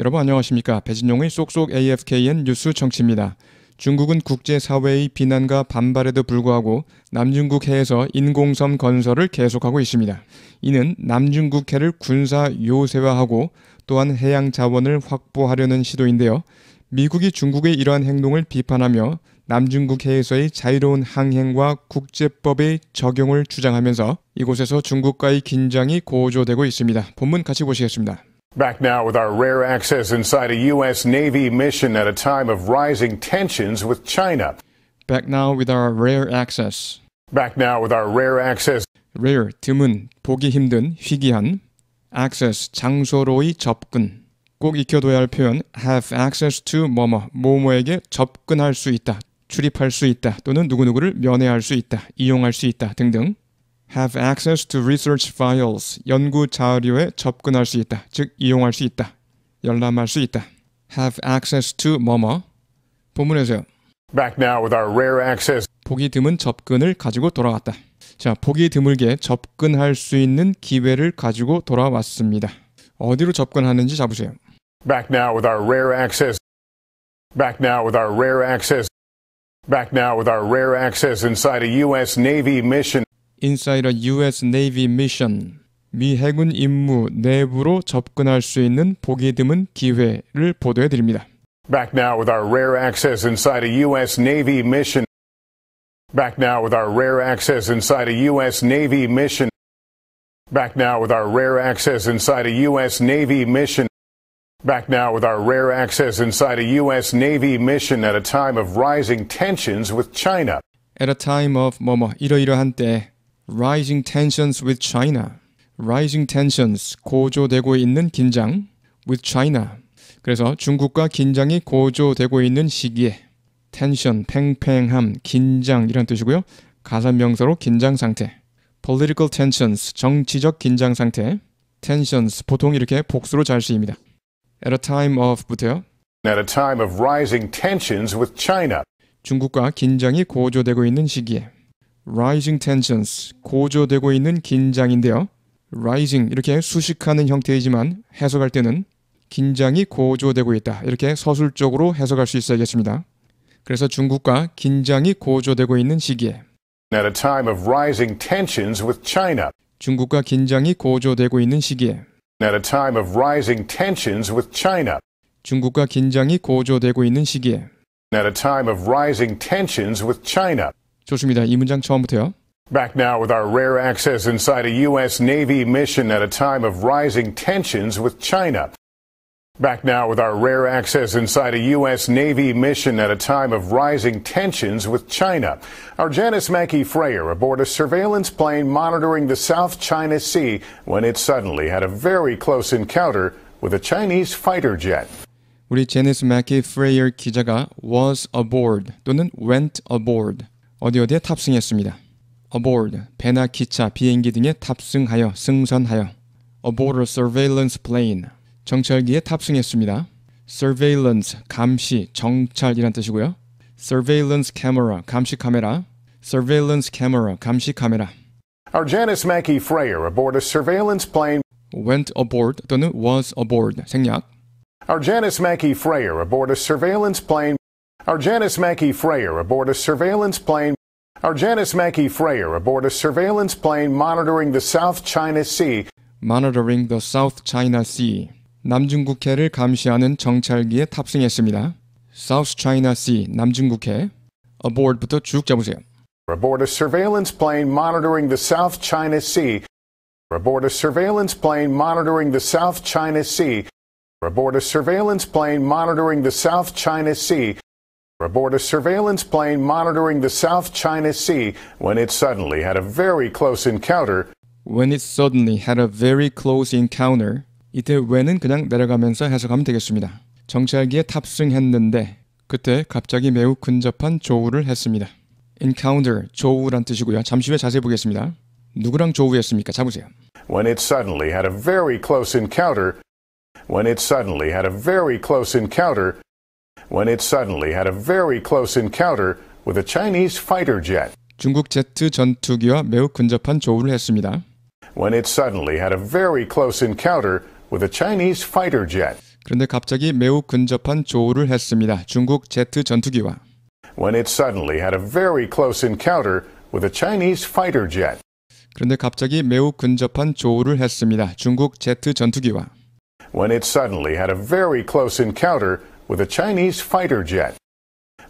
여러분 안녕하십니까. 배진용의 쏙쏙 AFKN 뉴스 정치입니다. 중국은 국제사회의 비난과 반발에도 불구하고 남중국해에서 인공섬 건설을 계속하고 있습니다. 이는 남중국해를 군사 요새화하고 또한 해양 자원을 확보하려는 시도인데요. 미국이 중국의 이러한 행동을 비판하며 남중국해에서의 자유로운 항행과 국제법의 적용을 주장하면서 이곳에서 중국과의 긴장이 고조되고 있습니다. 본문 같이 보시겠습니다. Back now with our rare access inside a U.S. Navy mission at a time of rising tensions with China. Back now with our rare access. Back now with our rare access. rare 드문 보기 힘든 희귀한 access 장소로의 접근. 꼭 익혀둬야 할 표현 have access to 뭐뭐 뭐뭐에게 접근할 수 있다. 출입할 수 있다 또는 누구누구를 면회할 수 있다, 이용할 수 있다 등등 have access to research files 연구 자료에 접근할 수 있다. 즉 이용할 수 있다. 열람할 수 있다. have access to 뭐뭐 본문에서요. Back now with our rare access. 보기 드문 접근을 가지고 돌아왔다. 자, 보기 드물게 접근할 수 있는 기회를 가지고 돌아왔습니다. 어디로 접근하는지 잡으세요. Back now with our rare access. Back now with our rare access. Back now with our rare access inside a U.S. Navy mission. inside a US Navy mission 미 해군 임무 내부로 접근할 수 있는 보기 드문 기회를 보도해 드립니다. Back now with our rare access inside a US Navy mission. Back now with our rare access inside a US Navy mission. Back now with our rare access inside a US Navy mission. Back now with our rare access inside a U.S. Navy mission at a time of rising tensions with China. At a time of 뭐뭐 이러이러한 때 rising tensions with China. rising tensions 고조되고 있는 긴장 with China. 그래서 중국과 긴장이 고조되고 있는 시기에 tension 팽팽함, 긴장 이런 뜻이고요. 가산 명사로 긴장 상태. political tensions 정치적 긴장 상태. tensions 보통 이렇게 복수로 잘 쓰입니다. at a time of부터요. at a time of rising tensions with China. 중국과 긴장이 고조되고 있는 시기에 rising tensions, 고조되고 있는 긴장인데요. rising 이렇게 수식하는 형태이지만 해석할 때는 긴장이 고조되고 있다. 이렇게 서술적으로 해석할 수 있어야겠습니다. 그래서 중국과 긴장이 고조되고 있는 시기에 At a time of rising tensions with China. 중국과 긴장이 고조되고 있는 시기에 At a time of rising tensions with China. 중국과 긴장이 고조되고 있는 시기에 At a time of rising tensions with China. 이 문장 처음부터요. Back now with our rare access inside a U.S. Navy mission at a time of rising tensions with China. Back now with our rare access inside a U.S. Navy mission at a time of rising tensions with China. Our Janice Mackey Freyer aboard a surveillance plane monitoring the South China Sea when it suddenly had a very close encounter with a Chinese fighter jet. 우리 제니스 맥키 프레이어 기자가 was aboard 또는 went aboard 어디 어디에 탑승했습니다. aboard, 배나 기차, 비행기 등에 탑승하여 승선하여 aboard a surveillance plane, 정찰기에 탑승했습니다. surveillance, 감시, 정찰이란 뜻이고요. surveillance camera, 감시 카메라 surveillance camera, 감시 카메라 Our Janice Mackey Freyer aboard a surveillance plane went aboard 또는 was aboard 생략 Our Janice Mackey Freyer aboard a surveillance plane our Janice Mackey Freyer aboard a surveillance plane. Our Janice Mackey Freyer aboard a surveillance plane monitoring the South China Sea. Monitoring the South China Sea. 남중국해를 감시하는 정찰기에 탑승했습니다. South China Sea, 남중국해. aboard부터 쭉 잡으세요. Aboard a surveillance plane monitoring the South China Sea. Aboard a surveillance plane monitoring the South China Sea. Aboard a surveillance plane monitoring the South China Sea. Aboard a surveillance plane monitoring the South China Sea when it suddenly had a very close encounter. When it suddenly had a very close encounter. 이때 왜는 그냥 내려가면서 해석하면 되겠습니다. 정찰기에 탑승했는데 그때 갑자기 매우 근접한 조우를 했습니다. encounter 조우란 뜻이고요. 잠시 후에 자세히 보겠습니다. 누구랑 조우했습니까? 잡으세요. When it suddenly had a very close encounter. When it suddenly had a very close encounter when it suddenly had a very close encounter with a Chinese fighter jet. 중국 제트 전투기와 매우 근접한 조우를 했습니다. When it suddenly had a very close encounter with a Chinese fighter jet. 그런데 갑자기 매우 근접한 조우를 했습니다. 중국 제트 전투기와. When it suddenly had a very close encounter with a Chinese fighter jet. 그런데 갑자기 매우 근접한 조우를 했습니다. 중국 제트 전투기와. When it suddenly had a very close encounter with a Chinese fighter jet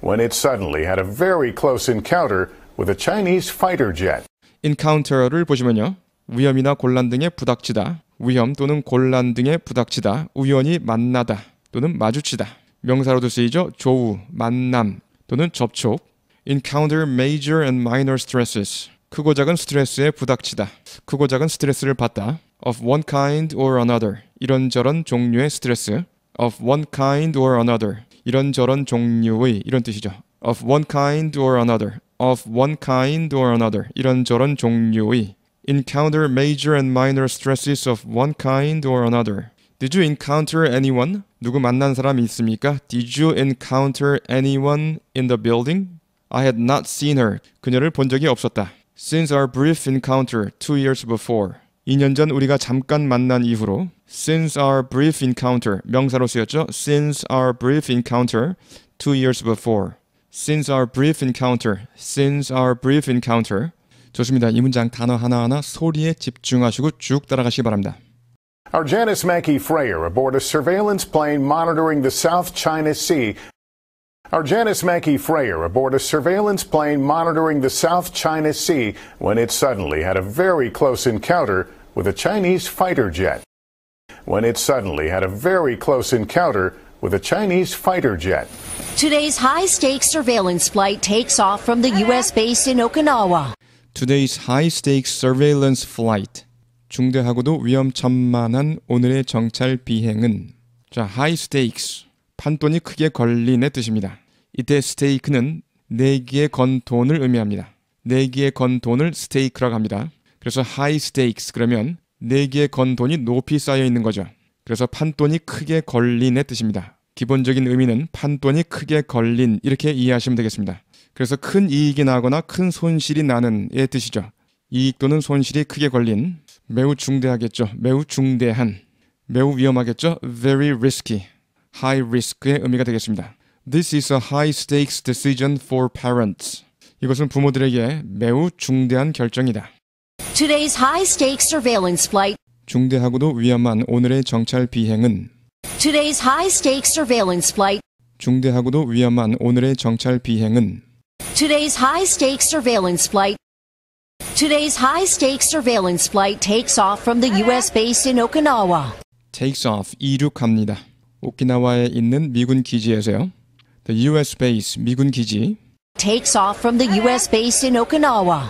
when it suddenly had a very close encounter with a Chinese fighter jet. encounter를 보시면요. 위험이나 곤란 등에 부닥치다. 위험 또는 곤란 등에 부닥치다. 우연히 만나다 또는 마주치다. 명사로도 쓰이죠. 조우, 만남 또는 접촉. encounter major and minor stresses. 크고 작은 스트레스에 부닥치다. 크고 작은 스트레스를 받다. of one kind or another. 이런저런 종류의 스트레스. of one kind or another. 이런저런 종류의 이런 뜻이죠. of one kind or another. of one kind or another. 이런저런 종류의 encounter major and minor stresses of one kind or another. Did you encounter anyone? 누구 만난 사람 있습니까? Did you encounter anyone in the building? I had not seen her. 그녀를 본 적이 없었다. Since our brief encounter two years before. 2년 전 우리가 잠깐 만난 이후로 since our brief encounter 명사로 쓰였죠. since our brief encounter two years before. since our brief encounter since our brief encounter 좋습니다. 이 문장 단어 하나하나 소리에 집중하시고 쭉 따라가시기 바랍니다. Our Janice Mackey Freyer aboard a surveillance plane monitoring the South China Sea. Our Janice Mackey Freyer aboard a surveillance plane monitoring the South China Sea when it suddenly had a very close encounter with a Chinese fighter jet when it suddenly had a very close encounter with a Chinese fighter jet. Today's high stakes surveillance flight takes off from the U.S. base in Okinawa. Today's high stakes surveillance flight. 중대하고도 위험천만한 오늘의 정찰 비행은 자, high stakes. 판돈이 크게 걸린의 뜻입니다. 이때 스테이크는 내기에 건 돈을 의미합니다. 내기에 건 돈을 스테이크라고 합니다. 그래서 high stakes 그러면 네개의 건 돈이 높이 쌓여 있는 거죠. 그래서 판돈이 크게 걸린의 뜻입니다. 기본적인 의미는 판돈이 크게 걸린 이렇게 이해하시면 되겠습니다. 그래서 큰 이익이 나거나 큰 손실이 나는의 뜻이죠. 이익 또는 손실이 크게 걸린 매우 중대하겠죠. 매우 중대한 매우 위험하겠죠. very risky high risk의 의미가 되겠습니다. This is a high stakes decision for parents. 이것은 부모들에게 매우 중대한 결정이다. Today's high-stakes surveillance flight. 중대하고도 위험한 오늘의 정찰 비행은 Today's high-stakes surveillance flight. 중대하고도 위험한 오늘의 정찰 비행은 Today's high-stakes surveillance flight. Today's high-stakes surveillance flight takes off from the U.S. base in Okinawa. Takes off 이륙합니다. 오키나와에 있는 미군 기지에서요. The U.S. base 미군 기지. Takes off from the U.S. base in Okinawa.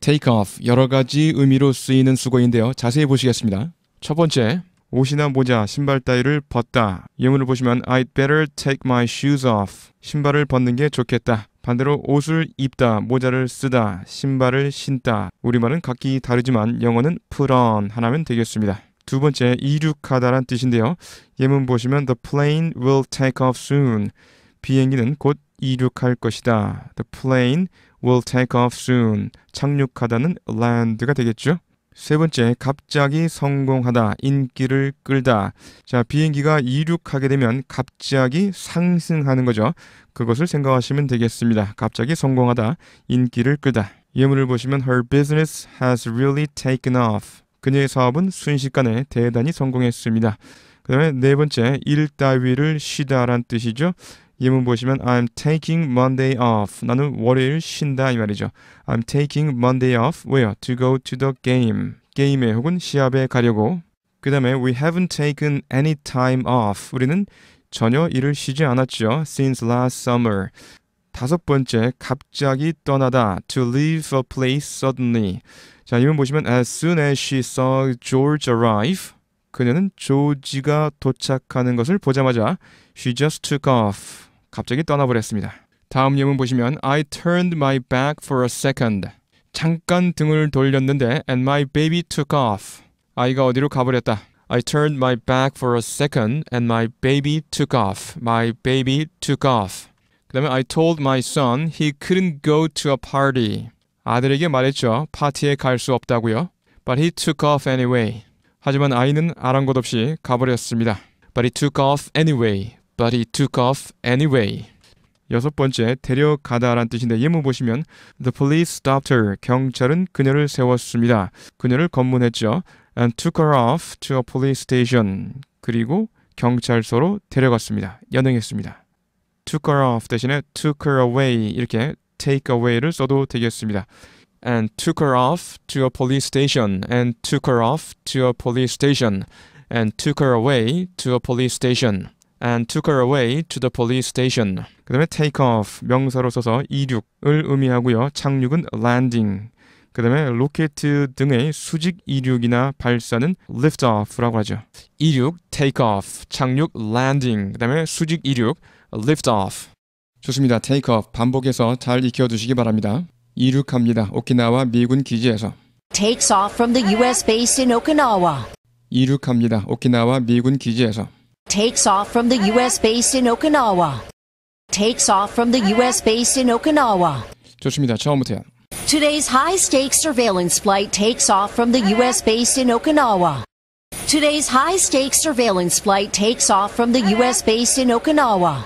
take off 여러 가지 의미로 쓰이는 수거인데요. 자세히 보시겠습니다. 첫 번째, 옷이나 모자, 신발 따위를 벗다. 예문을 보시면 I'd better take my shoes off. 신발을 벗는 게 좋겠다. 반대로 옷을 입다, 모자를 쓰다, 신발을 신다. 우리말은 각기 다르지만 영어는 put on 하나면 되겠습니다. 두 번째, 이륙하다란 뜻인데요. 예문 보시면 The plane will take off soon. 비행기는 곧 이륙할 것이다. The plane will take off soon. 착륙하다는 land가 되겠죠. 세 번째, 갑자기 성공하다, 인기를 끌다. 자, 비행기가 이륙하게 되면 갑자기 상승하는 거죠. 그것을 생각하시면 되겠습니다. 갑자기 성공하다, 인기를 끌다. 예문을 보시면 her business has really taken off. 그녀의 사업은 순식간에 대단히 성공했습니다. 그 다음에 네 번째, 일 따위를 쉬다란 뜻이죠. 예문 보시면 I'm taking Monday off. 나는 월요일 쉰다 이 말이죠. I'm taking Monday off. Where? To go to the game. 게임에 혹은 시합에 가려고. 그 다음에 we haven't taken any time off. 우리는 전혀 일을 쉬지 않았죠. Since last summer. 다섯 번째, 갑자기 떠나다. To leave a place suddenly. 자, 이분 보시면 as soon as she saw George arrive. 그녀는 조지가 도착하는 것을 보자마자 she just took off. 갑자기 떠나버렸습니다. 다음 예문 보시면 I turned my back for a second. 잠깐 등을 돌렸는데 and my baby took off. 아이가 어디로 가버렸다. I turned my back for a second and my baby took off. My baby took off. 그다음에 I told my son he couldn't go to a party. 아들에게 말했죠. 파티에 갈 수 없다고요. But he took off anyway. 하지만 아이는 아랑곳 없이 가버렸습니다. But he took off anyway. but he took off anyway. 여섯 번째, 데려가다란 뜻인데 예문 보시면 The police stopped her. 경찰은 그녀를 세웠습니다. 그녀를 검문했죠. And took her off to a police station. 그리고 경찰서로 데려갔습니다. 연행했습니다. took her off 대신에 took her away 이렇게 take away를 써도 되겠습니다. and took her off to a police station and took her off to a police station and took her away to a police station and took her away to the police station. 그 다음에 take off 명사로 써서 이륙을 의미하고요. 착륙은 landing. 그 다음에 로켓 등의 수직 이륙이나 발사는 lift off라고 하죠. 이륙, take off, 착륙, landing, 그 다음에 수직 이륙, lift off. 좋습니다. take off 반복해서 잘 익혀두시기 바랍니다. 이륙합니다. 오키나와 미군 기지에서. takes off from the US base in Okinawa. 이륙합니다. 오키나와 미군 기지에서. Takes off from the U.S. base in Okinawa. Takes off from the U.S. base in Okinawa. 좋습니다. 처음부터요. Today's high-stakes surveillance flight takes off from the U.S. base in Okinawa. Today's high-stakes surveillance flight takes off from the U.S. base in Okinawa.